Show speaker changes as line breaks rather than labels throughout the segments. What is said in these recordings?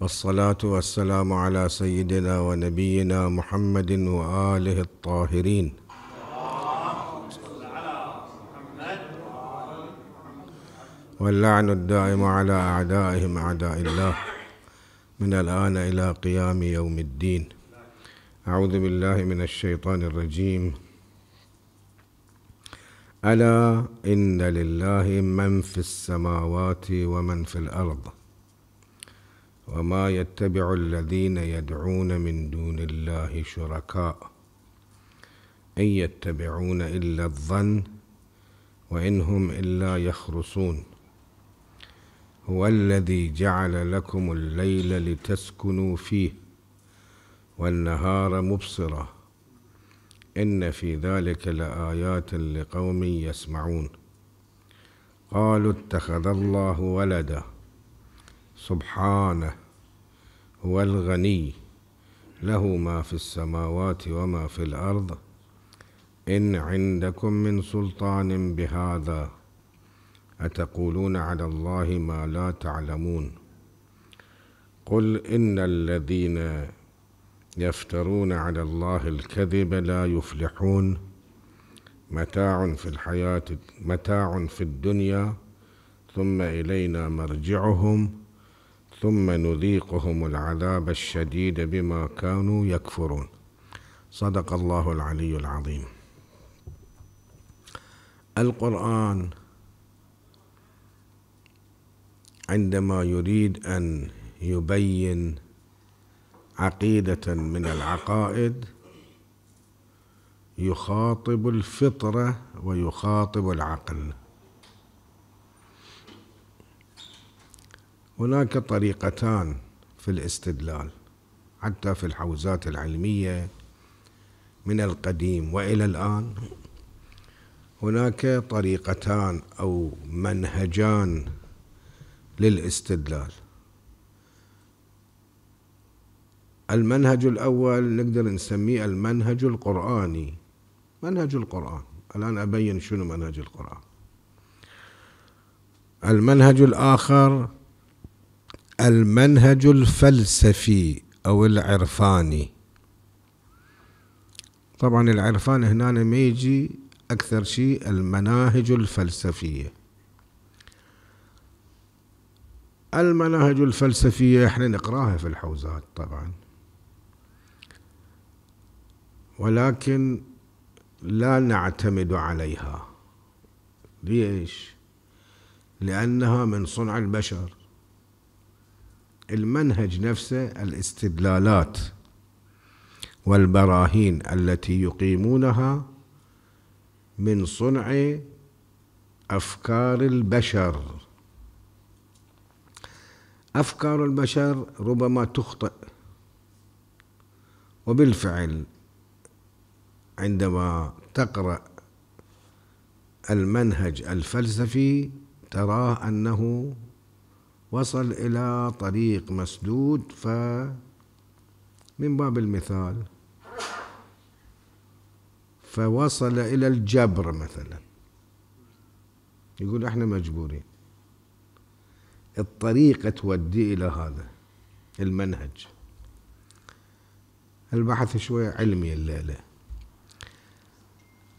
والصلاة والسلام على سيدنا ونبينا محمد وآله الطاهرين واللعن الدائم على أعدائهم أعداء الله من الآن إلى قيام يوم الدين أعوذ بالله من الشيطان الرجيم ألا إن لله من في السماوات ومن في الأرض وما يتبع الذين يدعون من دون الله شركاء إن يتبعون إلا الظن وإن هم إلا يخرصون هو الذي جعل لكم الليل لتسكنوا فيه والنهار مبصرا إن في ذلك لآيات لقوم يسمعون قالوا اتخذ الله ولداً سبحانه هو الغني له ما في السماوات وما في الارض ان عندكم من سلطان بهذا اتقولون على الله ما لا تعلمون قل ان الذين يفترون على الله الكذب لا يفلحون متاع في الحياه متاع في الدنيا ثم الينا مرجعهم ثم نذيقهم العذاب الشديد بما كانوا يكفرون صدق الله العلي العظيم القرآن عندما يريد أن يبين عقيدة من العقائد يخاطب الفطرة ويخاطب العقل هناك طريقتان في الاستدلال حتى في الحوزات العلمية من القديم وإلى الآن هناك طريقتان أو منهجان للاستدلال المنهج الأول نقدر نسميه المنهج القرآني منهج القرآن الآن أبين شنو منهج القرآن المنهج الآخر المنهج الفلسفي أو العرفاني طبعا العرفان هنا ما يجي أكثر شيء المناهج الفلسفية المناهج الفلسفية احنا نقراها في الحوزات طبعا ولكن لا نعتمد عليها ليش؟ لأنها من صنع البشر المنهج نفسه الاستدلالات والبراهين التي يقيمونها من صنع افكار البشر افكار البشر ربما تخطئ وبالفعل عندما تقرا المنهج الفلسفي تراه انه وصل إلى طريق مسدود فمن باب المثال فوصل إلى الجبر مثلا يقول احنا مجبورين الطريقة تودي إلى هذا المنهج البحث شوية علمي الليلة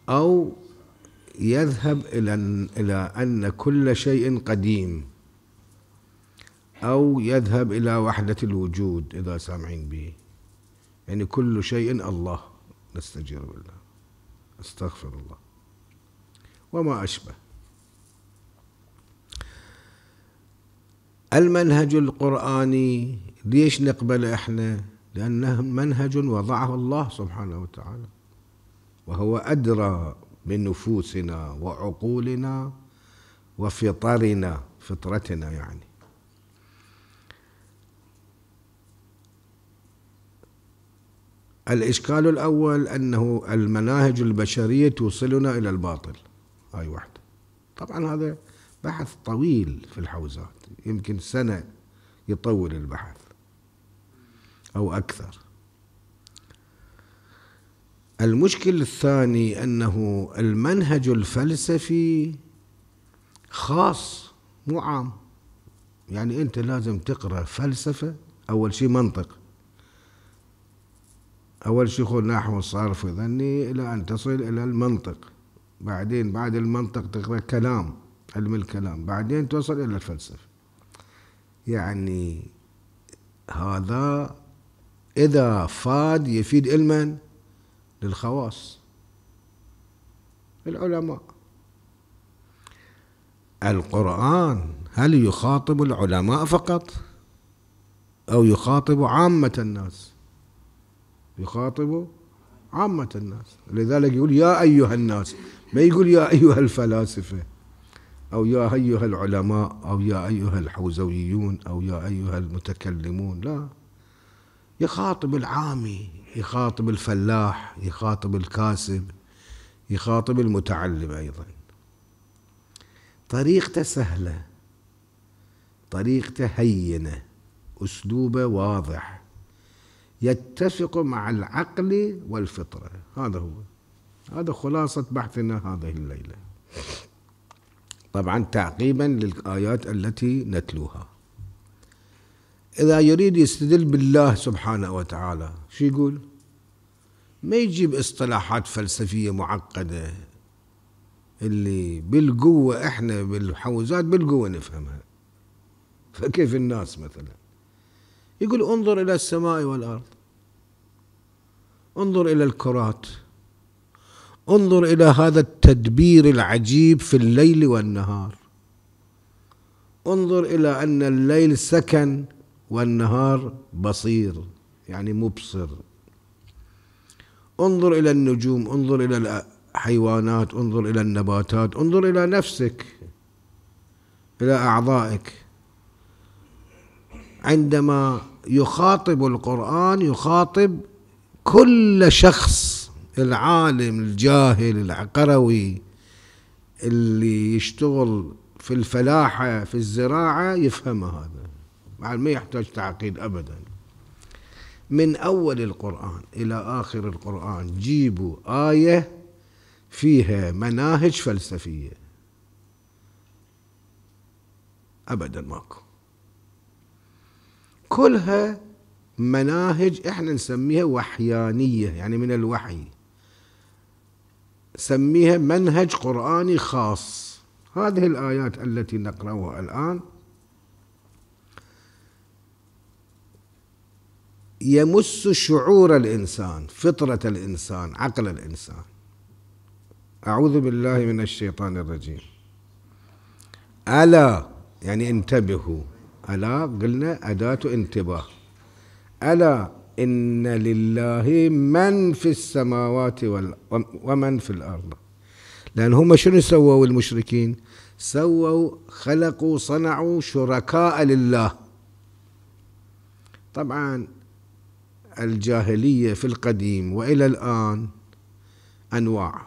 أو يذهب إلى إلى أن كل شيء قديم أو يذهب إلى وحدة الوجود إذا سامعين به يعني كل شيء الله نستجير بالله استغفر الله وما أشبه المنهج القرآني ليش نقبله احنا لأنه منهج وضعه الله سبحانه وتعالى وهو أدرى بنفوسنا وعقولنا وفطرنا فطرتنا يعني الإشكال الأول أنه المناهج البشرية توصلنا إلى الباطل هاي واحدة طبعا هذا بحث طويل في الحوزات يمكن سنة يطول البحث أو أكثر المشكل الثاني أنه المنهج الفلسفي خاص مو عام يعني أنت لازم تقرأ فلسفة أول شيء منطق أول شيء يقول نحو صرف ظني إلى أن تصل إلى المنطق بعدين بعد المنطق تقرأ كلام علم الكلام بعدين توصل إلى الفلسفة يعني هذا إذا فاد يفيد علما للخواص العلماء القرآن هل يخاطب العلماء فقط أو يخاطب عامة الناس؟ يخاطب عامة الناس لذلك يقول يا أيها الناس ما يقول يا أيها الفلاسفة أو يا أيها العلماء أو يا أيها الحوزويون أو يا أيها المتكلمون لا يخاطب العامي يخاطب الفلاح يخاطب الكاسب يخاطب المتعلم أيضا طريقته سهلة طريقته هينة أسلوبه واضح يتفق مع العقل والفطرة هذا هو هذا خلاصة بحثنا هذه الليلة طبعا تعقيبا للآيات التي نتلوها إذا يريد يستدل بالله سبحانه وتعالى شو يقول ما يجيب اصطلاحات فلسفية معقدة اللي بالقوة احنا بالحوزات بالقوة نفهمها فكيف الناس مثلا يقول انظر إلى السماء والأرض انظر إلى الكرات انظر إلى هذا التدبير العجيب في الليل والنهار انظر إلى أن الليل سكن والنهار بصير يعني مبصر انظر إلى النجوم انظر إلى الحيوانات انظر إلى النباتات انظر إلى نفسك إلى أعضائك عندما يخاطب القرآن يخاطب كل شخص العالم الجاهل العقروي اللي يشتغل في الفلاحة في الزراعة يفهم هذا مع ما يحتاج تعقيد أبدا من أول القرآن إلى آخر القرآن جيبوا آية فيها مناهج فلسفية أبدا ماكو كلها مناهج احنا نسميها وحيانية يعني من الوحي سميها منهج قرآني خاص هذه الآيات التي نقرأها الآن يمس شعور الإنسان فطرة الإنسان عقل الإنسان أعوذ بالله من الشيطان الرجيم ألا يعني انتبهوا ألا قلنا أداة انتباه ألا إن لله من في السماوات ومن في الأرض لأن هم شنو سووا المشركين سووا خلقوا صنعوا شركاء لله طبعا الجاهلية في القديم وإلى الآن أنواع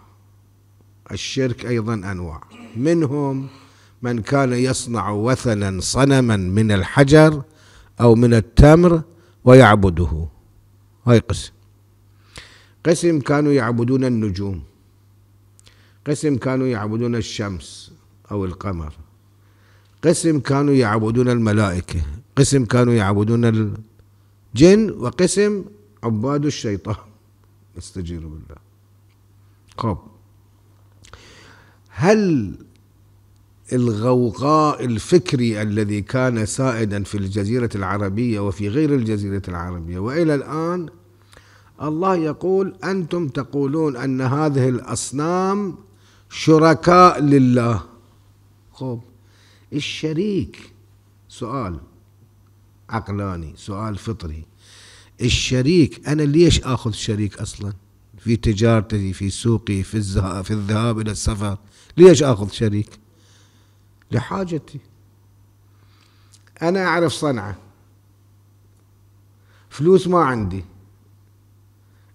الشرك أيضا أنواع منهم من كان يصنع وثنا صنما من الحجر أو من التمر ويعبده هاي قسم قسم كانوا يعبدون النجوم قسم كانوا يعبدون الشمس أو القمر قسم كانوا يعبدون الملائكة قسم كانوا يعبدون الجن وقسم عباد الشيطان استجيروا بالله خب هل الغوغاء الفكري الذي كان سائدا في الجزيرة العربية وفي غير الجزيرة العربية وإلى الآن الله يقول أنتم تقولون أن هذه الأصنام شركاء لله خب الشريك سؤال عقلاني سؤال فطري الشريك أنا ليش أخذ شريك أصلا في تجارتي في سوقي في الذهاب في الذهاب إلى السفر ليش أخذ شريك لحاجتي أنا أعرف صنعة فلوس ما عندي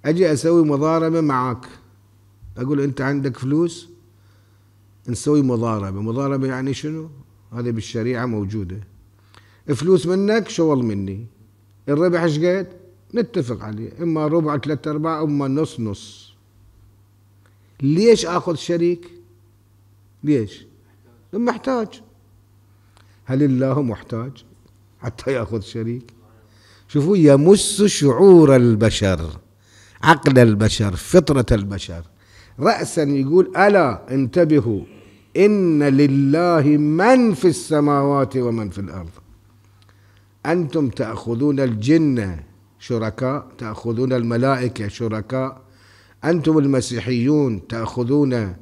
أجي أسوي مضاربة معاك أقول أنت عندك فلوس نسوي مضاربة مضاربة يعني شنو هذه بالشريعة موجودة فلوس منك شغل مني الربح ايش قد نتفق عليه اما ربع ثلاثة ارباع اما نص نص ليش اخذ شريك ليش محتاج هل الله محتاج حتى ياخذ شريك شوفوا يمس شعور البشر عقل البشر فطره البشر راسا يقول الا انتبهوا ان لله من في السماوات ومن في الارض انتم تاخذون الجن شركاء تاخذون الملائكه شركاء انتم المسيحيون تاخذون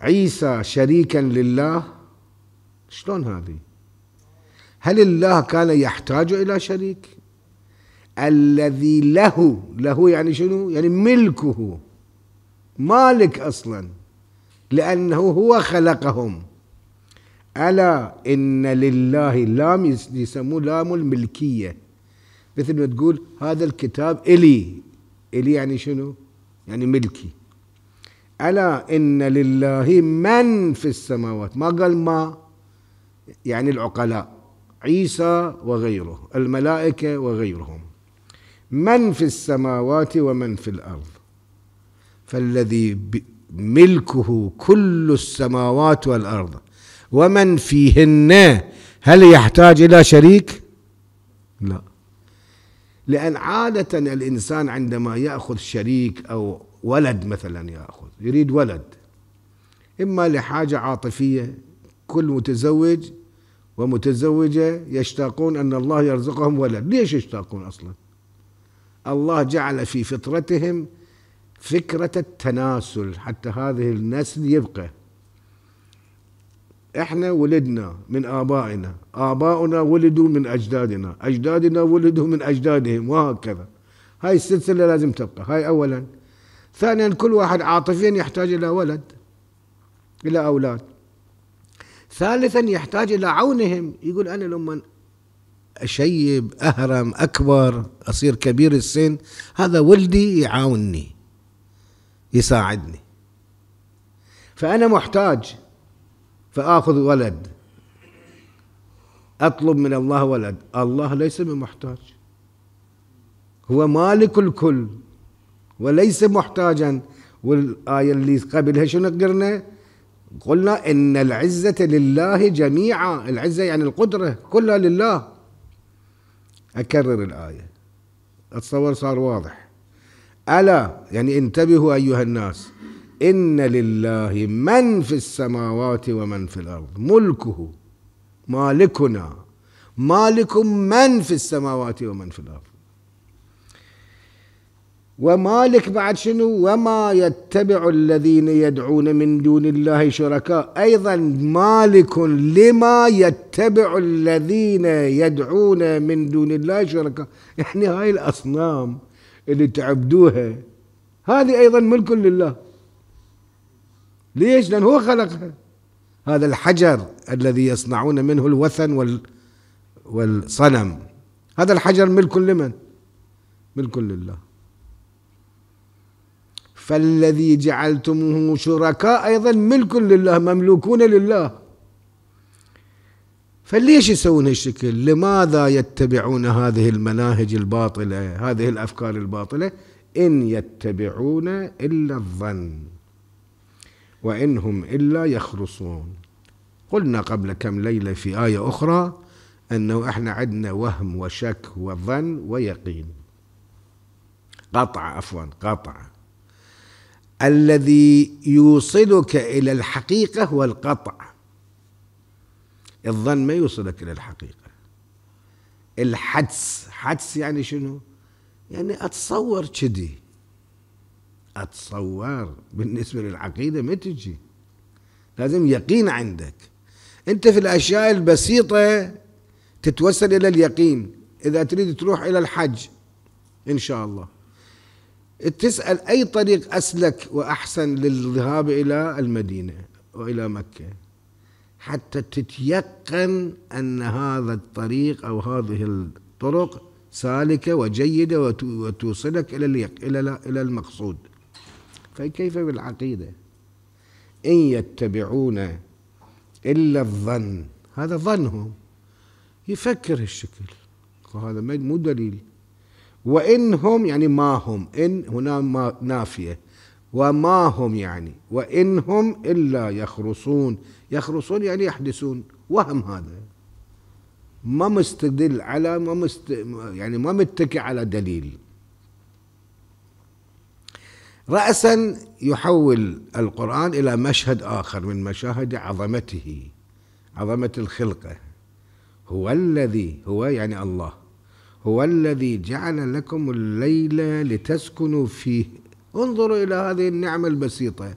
عيسى شريكا لله شلون هذه هل الله كان يحتاج إلى شريك الذي له له يعني شنو يعني ملكه مالك أصلا لأنه هو خلقهم ألا إن لله لام يسموه لام الملكية مثل ما تقول هذا الكتاب إلي إلي يعني شنو يعني ملكي ألا إن لله من في السماوات ما قال ما يعني العقلاء عيسى وغيره الملائكة وغيرهم من في السماوات ومن في الأرض فالذي ملكه كل السماوات والأرض ومن فيهن هل يحتاج إلى شريك؟ لا لأن عادة الإنسان عندما يأخذ شريك أو ولد مثلا ياخذ يريد ولد اما لحاجه عاطفيه كل متزوج ومتزوجه يشتاقون ان الله يرزقهم ولد ليش يشتاقون اصلا الله جعل في فطرتهم فكره التناسل حتى هذه النسل يبقى احنا ولدنا من ابائنا اباؤنا ولدوا من اجدادنا اجدادنا ولدوا من اجدادهم وهكذا هاي السلسله لازم تبقى هاي اولا ثانيا كل واحد عاطفيا يحتاج إلى ولد إلى أولاد ثالثا يحتاج إلى عونهم يقول أنا لما أشيب أهرم أكبر أصير كبير السن هذا ولدي يعاونني يساعدني فأنا محتاج فآخذ ولد أطلب من الله ولد الله ليس بمحتاج هو مالك الكل وليس محتاجا والآية اللي قبلها شنو قرنا قلنا إن العزة لله جميعا العزة يعني القدرة كلها لله أكرر الآية أتصور صار واضح ألا يعني انتبهوا أيها الناس إن لله من في السماوات ومن في الأرض ملكه مالكنا مالك من في السماوات ومن في الأرض ومالك بعد شنو وما يتبع الذين يدعون من دون الله شركاء أيضا مالك لما يتبع الذين يدعون من دون الله شركاء يعني هاي الأصنام اللي تعبدوها هذه أيضا ملك لله ليش لأن هو خلقها هذا الحجر الذي يصنعون منه الوثن وال والصنم هذا الحجر ملك لمن ملك لله فالذي جعلتموه شركاء ايضا ملك لله مملوكون لله فليش يسوون هالشكل لماذا يتبعون هذه المناهج الباطله هذه الافكار الباطله ان يتبعون الا الظن وان هم الا يخرصون قلنا قبل كم ليله في ايه اخرى انه احنا عندنا وهم وشك وظن ويقين قطع عفوا قطع الذي يوصلك إلى الحقيقة هو القطع الظن ما يوصلك إلى الحقيقة الحدس حدس يعني شنو يعني أتصور كذي أتصور بالنسبة للعقيدة ما تجي لازم يقين عندك أنت في الأشياء البسيطة تتوسل إلى اليقين إذا تريد تروح إلى الحج إن شاء الله تسأل أي طريق أسلك وأحسن للذهاب إلى المدينة وإلى مكة حتى تتيقن أن هذا الطريق أو هذه الطرق سالكة وجيدة وتوصلك إلى إلى إلى المقصود فكيف بالعقيدة إن يتبعون إلا الظن هذا ظنهم يفكر الشكل هذا مو دليل وإن هم يعني ما هم إن هنا ما نافية وما هم يعني وإن هم إلا يخرصون يخرصون يعني يحدثون وهم هذا ما مستدل على ما مست يعني ما متكئ على دليل رأسا يحول القرآن إلى مشهد آخر من مشاهد عظمته عظمة الخلقة هو الذي هو يعني الله هو الذي جعل لكم الليل لتسكنوا فيه انظروا إلى هذه النعمة البسيطة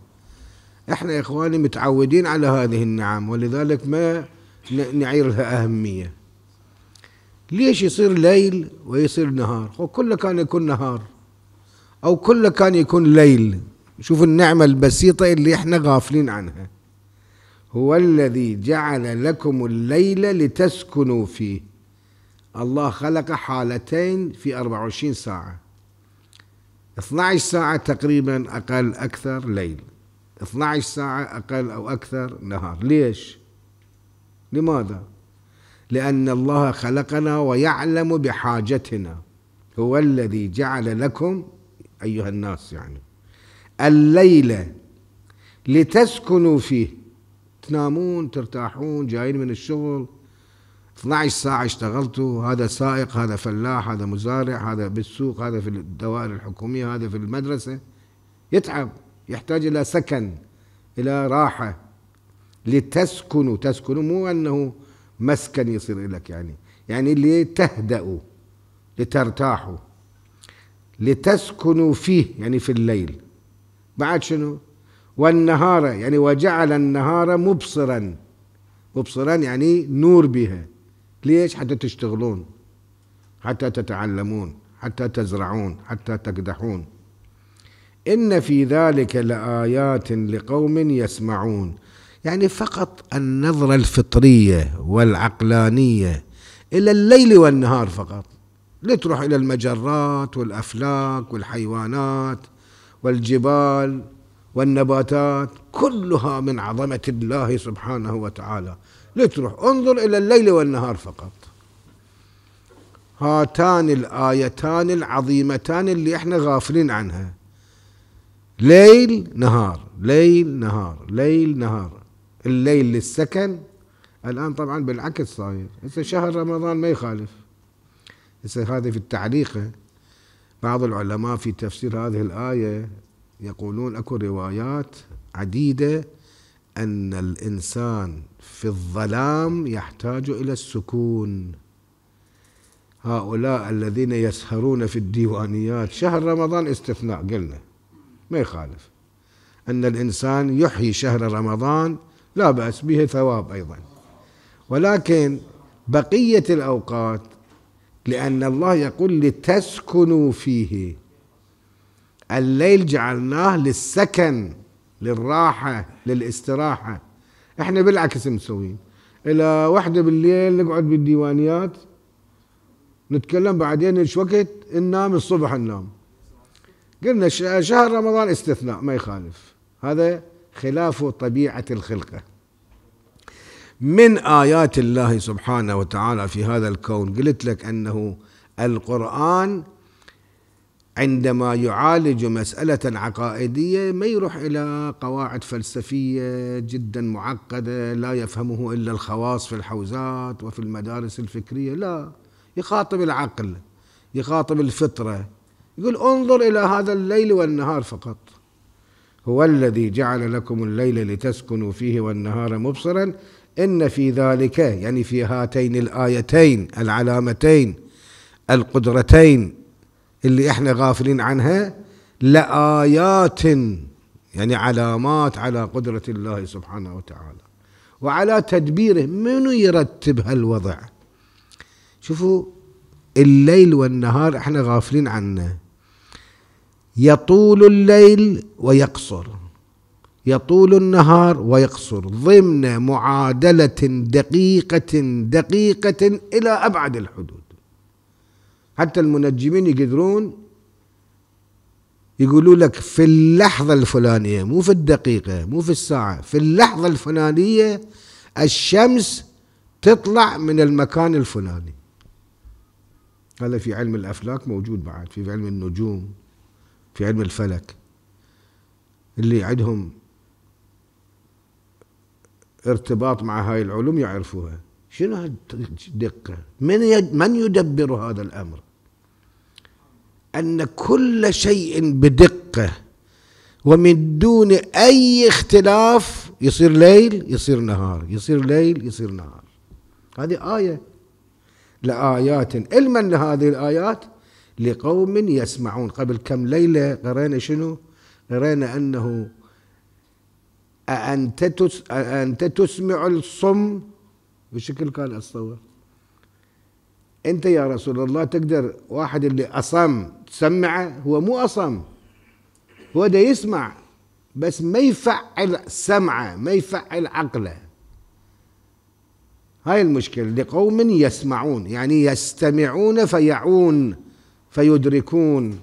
احنا يا إخواني متعودين على هذه النعم ولذلك ما نعير لها أهمية ليش يصير ليل ويصير نهار كله كان يكون نهار أو كله كان يكون ليل شوف النعمة البسيطة اللي احنا غافلين عنها هو الذي جعل لكم الليل لتسكنوا فيه الله خلق حالتين في 24 ساعة 12 ساعة تقريبا أقل أكثر ليل 12 ساعة أقل أو أكثر نهار ليش؟ لماذا؟ لأن الله خلقنا ويعلم بحاجتنا هو الذي جعل لكم أيها الناس يعني الليل لتسكنوا فيه تنامون ترتاحون جايين من الشغل 12 ساعة اشتغلت هذا سائق هذا فلاح هذا مزارع هذا بالسوق هذا في الدوائر الحكومية هذا في المدرسة يتعب يحتاج إلى سكن إلى راحة لتسكنوا تسكنوا مو أنه مسكن يصير لك يعني يعني لتهدأوا لترتاحوا لتسكنوا فيه يعني في الليل بعد شنو والنهار يعني وجعل النهار مبصرا مبصرا يعني نور بها ليش حتى تشتغلون حتى تتعلمون حتى تزرعون حتى تقدحون إن في ذلك لآيات لقوم يسمعون يعني فقط النظرة الفطرية والعقلانية إلى الليل والنهار فقط لتروح إلى المجرات والأفلاك والحيوانات والجبال والنباتات كلها من عظمة الله سبحانه وتعالى لتروح انظر إلى الليل والنهار فقط هاتان الآيتان العظيمتان اللي احنا غافلين عنها ليل نهار ليل نهار ليل نهار الليل للسكن الآن طبعا بالعكس صاير هسه شهر رمضان ما يخالف هسه هذه في التعليقة بعض العلماء في تفسير هذه الآية يقولون أكو روايات عديدة أن الإنسان في الظلام يحتاج إلى السكون هؤلاء الذين يسهرون في الديوانيات شهر رمضان استثناء قلنا ما يخالف أن الإنسان يحيي شهر رمضان لا بأس به ثواب أيضا ولكن بقية الأوقات لأن الله يقول لتسكنوا فيه الليل جعلناه للسكن للراحة للاستراحة احنا بالعكس مسويين الى واحدة بالليل نقعد بالديوانيات نتكلم بعدين ايش وقت ننام الصبح ننام قلنا شهر رمضان استثناء ما يخالف هذا خلاف طبيعة الخلقة من آيات الله سبحانه وتعالى في هذا الكون قلت لك أنه القرآن عندما يعالج مسألة عقائدية ما يروح إلى قواعد فلسفية جدا معقدة لا يفهمه إلا الخواص في الحوزات وفي المدارس الفكرية لا يخاطب العقل يخاطب الفطرة يقول انظر إلى هذا الليل والنهار فقط هو الذي جعل لكم الليل لتسكنوا فيه والنهار مبصرا إن في ذلك يعني في هاتين الآيتين العلامتين القدرتين اللي احنا غافلين عنها لآيات يعني علامات على قدرة الله سبحانه وتعالى وعلى تدبيره منو يرتب هالوضع شوفوا الليل والنهار احنا غافلين عنه يطول الليل ويقصر يطول النهار ويقصر ضمن معادلة دقيقة دقيقة إلى أبعد الحدود حتى المنجمين يقدرون يقولوا لك في اللحظة الفلانية مو في الدقيقة مو في الساعة في اللحظة الفلانية الشمس تطلع من المكان الفلاني هذا في علم الأفلاك موجود بعد في علم النجوم في علم الفلك اللي عندهم ارتباط مع هاي العلوم يعرفوها شنو هالدقة من, من يدبر هذا الأمر أن كل شيء بدقة ومن دون أي اختلاف يصير ليل يصير نهار يصير ليل يصير نهار هذه آية لآيات علما لهذه الآيات لقوم يسمعون قبل كم ليلة قرينا شنو قرينا أنه أأنت تس أأنت تسمع الصم بشكل قال أتصور أنت يا رسول الله تقدر واحد اللي أصم تسمعه هو مو أصم هو ده يسمع بس ما يفعل سمعه ما يفعل عقله هاي المشكلة لقوم يسمعون يعني يستمعون فيعون فيدركون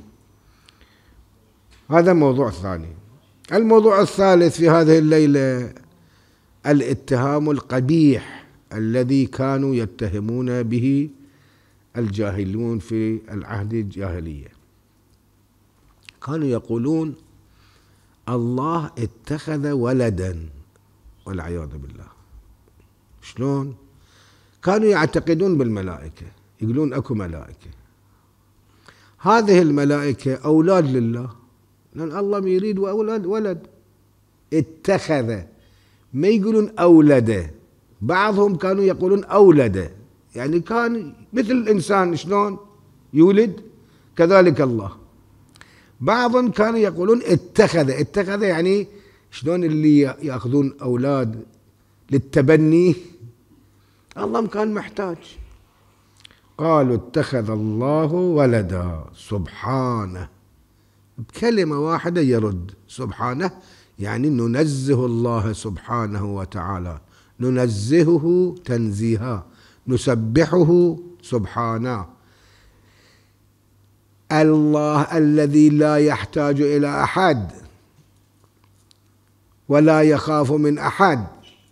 هذا موضوع ثاني الموضوع الثالث في هذه الليلة الاتهام القبيح الذي كانوا يتهمون به الجاهلون في العهد الجاهليه كانوا يقولون الله اتخذ ولدا والعياذ بالله شلون كانوا يعتقدون بالملائكة يقولون أكو ملائكة هذه الملائكة أولاد لله لأن الله يريد أولاد ولد اتخذ ما يقولون أولده بعضهم كانوا يقولون أولده يعني كان مثل الإنسان شلون يولد كذلك الله بعضهم كانوا يقولون اتخذ اتخذ يعني شلون اللي ياخذون اولاد للتبني الله كان محتاج قالوا اتخذ الله ولدا سبحانه بكلمه واحده يرد سبحانه يعني ننزه الله سبحانه وتعالى ننزهه تنزيها نسبحه سبحانه الله الذي لا يحتاج الى احد ولا يخاف من احد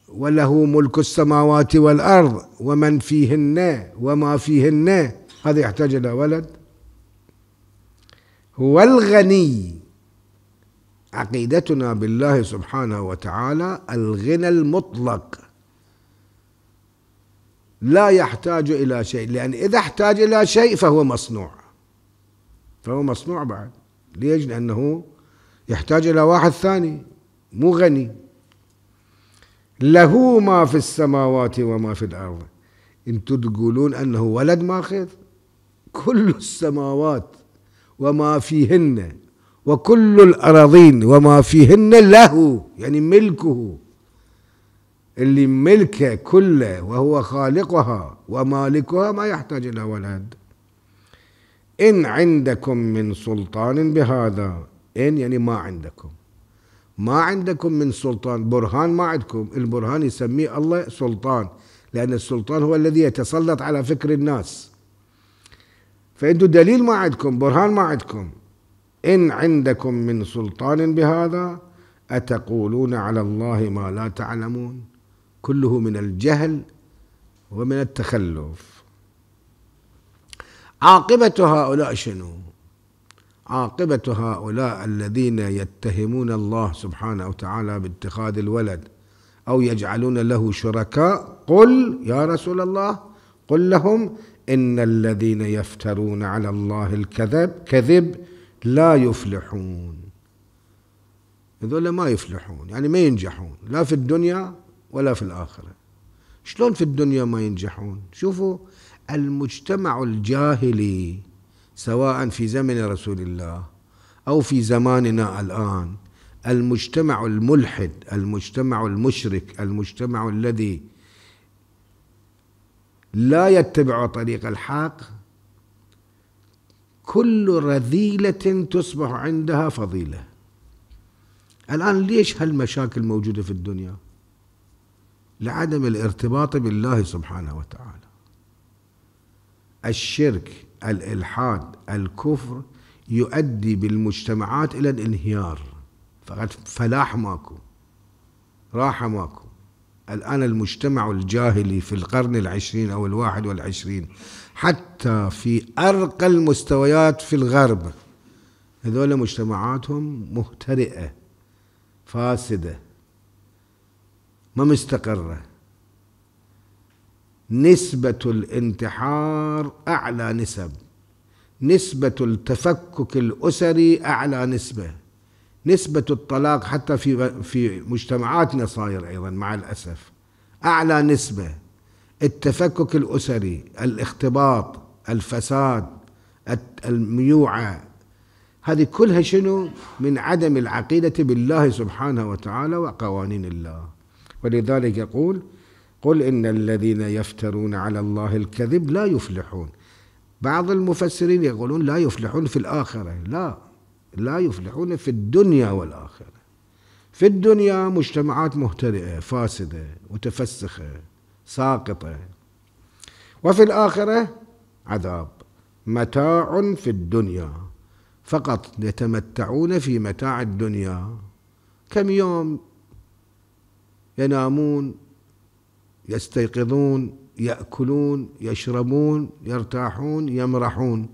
وله ملك السماوات والارض ومن فيهن وما فيهن هذا يحتاج الى ولد هو الغني عقيدتنا بالله سبحانه وتعالى الغنى المطلق لا يحتاج الى شيء لان اذا احتاج الى شيء فهو مصنوع فهو مصنوع بعد ليش؟ أنه يحتاج إلى واحد ثاني مو غني له ما في السماوات وما في الأرض انتم تقولون أنه ولد ماخذ كل السماوات وما فيهن وكل الأراضين وما فيهن له يعني ملكه اللي ملكه كله وهو خالقها ومالكها ما يحتاج إلى ولد إن عندكم من سلطان بهذا إن يعني ما عندكم ما عندكم من سلطان برهان ما عندكم البرهان يسميه الله سلطان لأن السلطان هو الذي يتسلط على فكر الناس فإنتوا دليل ما عندكم برهان ما عندكم إن عندكم من سلطان بهذا أتقولون على الله ما لا تعلمون كله من الجهل ومن التخلف عاقبة هؤلاء شنو عاقبة هؤلاء الذين يتهمون الله سبحانه وتعالى باتخاذ الولد أو يجعلون له شركاء قل يا رسول الله قل لهم إن الذين يفترون على الله الكذب كذب لا يفلحون هذول ما يفلحون يعني ما ينجحون لا في الدنيا ولا في الآخرة شلون في الدنيا ما ينجحون شوفوا المجتمع الجاهلي سواء في زمن رسول الله او في زماننا الان المجتمع الملحد المجتمع المشرك المجتمع الذي لا يتبع طريق الحق كل رذيله تصبح عندها فضيله الان ليش هالمشاكل موجوده في الدنيا لعدم الارتباط بالله سبحانه وتعالى الشرك الإلحاد الكفر يؤدي بالمجتمعات إلى الانهيار فقد فلاح ماكو راحة ماكو الآن المجتمع الجاهلي في القرن العشرين أو الواحد والعشرين حتى في أرقى المستويات في الغرب هذول مجتمعاتهم مهترئة فاسدة ما مستقرة نسبة الانتحار أعلى نسب نسبة التفكك الأسري أعلى نسبة نسبة الطلاق حتى في في مجتمعاتنا صاير أيضا مع الأسف أعلى نسبة التفكك الأسري الاختباط الفساد الميوعة هذه كلها شنو من عدم العقيدة بالله سبحانه وتعالى وقوانين الله ولذلك يقول قل إن الذين يفترون على الله الكذب لا يفلحون بعض المفسرين يقولون لا يفلحون في الآخرة لا لا يفلحون في الدنيا والآخرة في الدنيا مجتمعات مهترئة فاسدة متفسخة ساقطة وفي الآخرة عذاب متاع في الدنيا فقط يتمتعون في متاع الدنيا كم يوم ينامون يستيقظون ياكلون يشربون يرتاحون يمرحون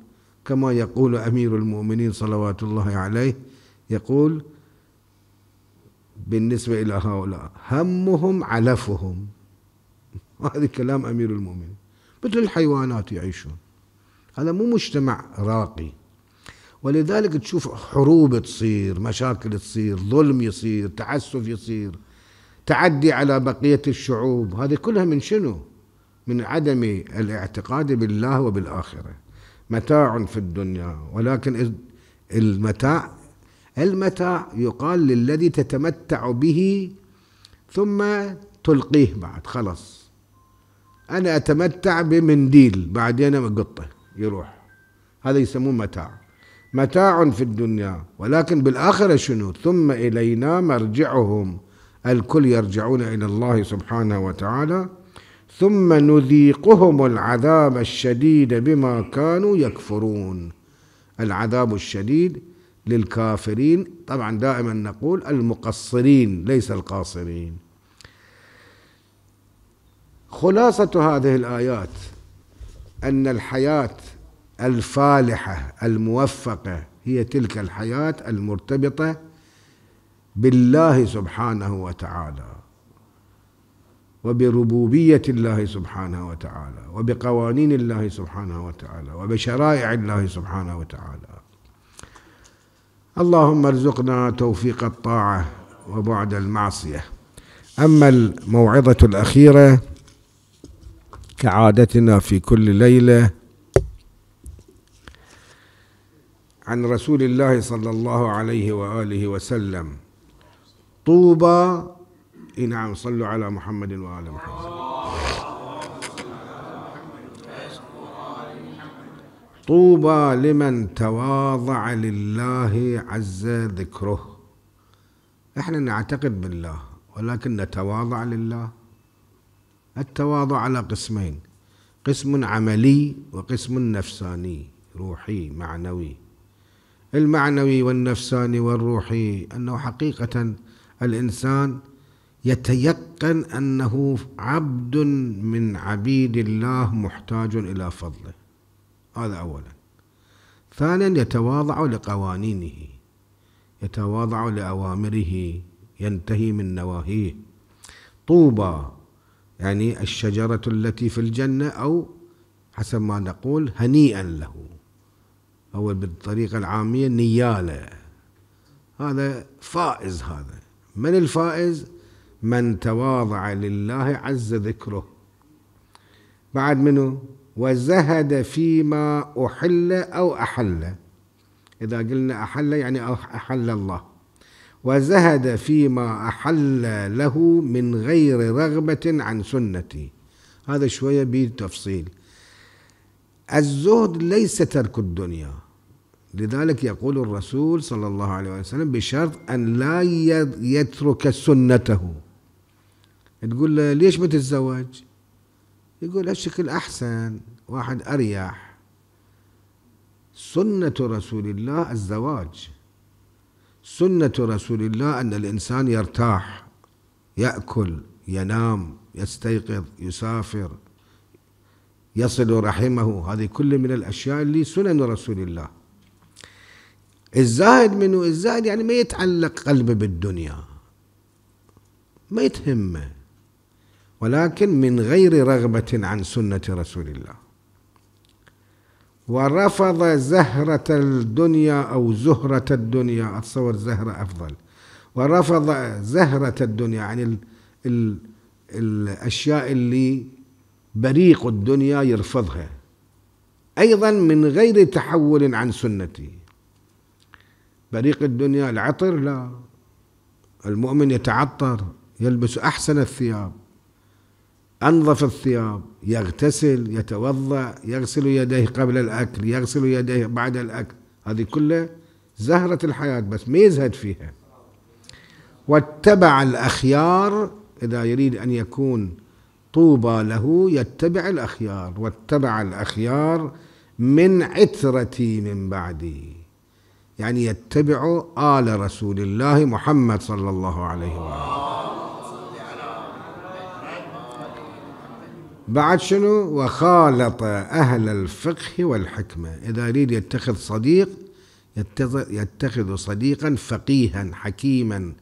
كما يقول امير المؤمنين صلوات الله عليه يقول بالنسبه الى هؤلاء همهم علفهم هذا كلام امير المؤمنين مثل الحيوانات يعيشون هذا مو مجتمع راقي ولذلك تشوف حروب تصير مشاكل تصير ظلم يصير تعسف يصير تعدي على بقية الشعوب هذه كلها من شنو؟ من عدم الاعتقاد بالله وبالآخرة متاع في الدنيا ولكن المتاع المتاع يقال للذي تتمتع به ثم تلقيه بعد خلاص أنا أتمتع بمنديل بعدين قطة يروح هذا يسموه متاع متاع في الدنيا ولكن بالآخرة شنو ثم إلينا مرجعهم الكل يرجعون إلى الله سبحانه وتعالى ثم نذيقهم العذاب الشديد بما كانوا يكفرون العذاب الشديد للكافرين طبعا دائما نقول المقصرين ليس القاصرين خلاصة هذه الآيات أن الحياة الفالحة الموفقة هي تلك الحياة المرتبطة بالله سبحانه وتعالى وبربوبية الله سبحانه وتعالى وبقوانين الله سبحانه وتعالى وبشرائع الله سبحانه وتعالى اللهم ارزقنا توفيق الطاعة وبعد المعصية أما الموعظة الأخيرة كعادتنا في كل ليلة عن رسول الله صلى الله عليه وآله وسلم طوبى اي نعم صلوا على محمد وآل محمد طوبى لمن تواضع لله عز ذكره احنا نعتقد بالله ولكن نتواضع لله التواضع على قسمين قسم عملي وقسم نفساني روحي معنوي المعنوي والنفساني والروحي انه حقيقه الإنسان يتيقن أنه عبد من عبيد الله محتاج إلى فضله هذا أولا ثانيا يتواضع لقوانينه يتواضع لأوامره ينتهي من نواهيه طوبى يعني الشجرة التي في الجنة أو حسب ما نقول هنيئا له أو بالطريقة العامية نيالة هذا فائز هذا من الفائز من تواضع لله عز ذكره بعد منه وزهد فيما أحل أو أحل إذا قلنا أحل يعني أحل الله وزهد فيما أحل له من غير رغبة عن سنتي هذا شوية بتفصيل الزهد ليس ترك الدنيا لذلك يقول الرسول صلى الله عليه وسلم بشرط أن لا يترك سنته تقول له ليش بتتزوج يقول الشكل أحسن واحد أريح سنة رسول الله الزواج سنة رسول الله أن الإنسان يرتاح يأكل ينام يستيقظ يسافر يصل رحمه هذه كل من الأشياء اللي سنن رسول الله الزاهد منه الزاهد يعني ما يتعلق قلبه بالدنيا ما يتهمه ولكن من غير رغبة عن سنة رسول الله ورفض زهرة الدنيا أو زهرة الدنيا أتصور زهرة أفضل ورفض زهرة الدنيا يعني الـ الـ الأشياء اللي بريق الدنيا يرفضها أيضا من غير تحول عن سنته بريق الدنيا العطر لا المؤمن يتعطر يلبس أحسن الثياب أنظف الثياب يغتسل يتوضأ يغسل يديه قبل الأكل يغسل يديه بعد الأكل هذه كلها زهرة الحياة بس ما يزهد فيها واتبع الأخيار إذا يريد أن يكون طوبى له يتبع الأخيار واتبع الأخيار من عترتي من بعدي يعني يتبع آل رسول الله محمد صلى الله عليه وآله بعد شنو وخالط أهل الفقه والحكمة إذا يريد يتخذ صديق يتخذ صديقا فقيها حكيما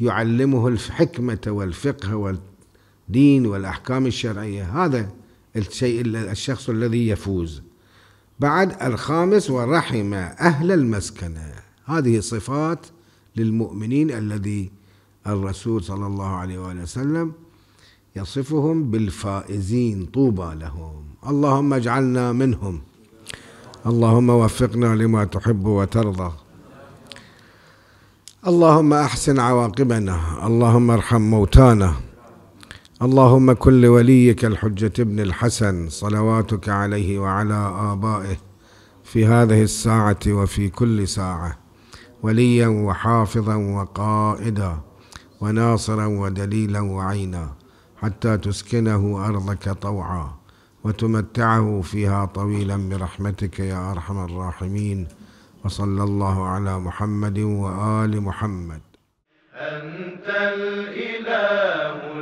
يعلمه الحكمة والفقه والدين والأحكام الشرعية هذا الشيء الشخص الذي يفوز بعد الخامس ورحم أهل المسكنة هذه صفات للمؤمنين الذي الرسول صلى الله عليه وآله وسلم يصفهم بالفائزين طوبى لهم اللهم اجعلنا منهم اللهم وفقنا لما تحب وترضى اللهم احسن عواقبنا اللهم ارحم موتانا اللهم كن لوليك الحجة ابن الحسن صلواتك عليه وعلى آبائه في هذه الساعة وفي كل ساعة وليا وحافظا وقائدا وناصرا ودليلا وعينا حتى تسكنه أرضك طوعا وتمتعه فيها طويلا برحمتك يا أرحم الراحمين وصلى الله على محمد وآل محمد أنت الإله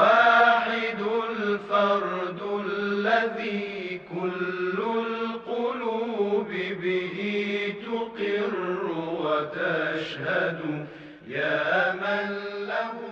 واحد الفرد الذي كل القلوب به تقر وتشهد يا من له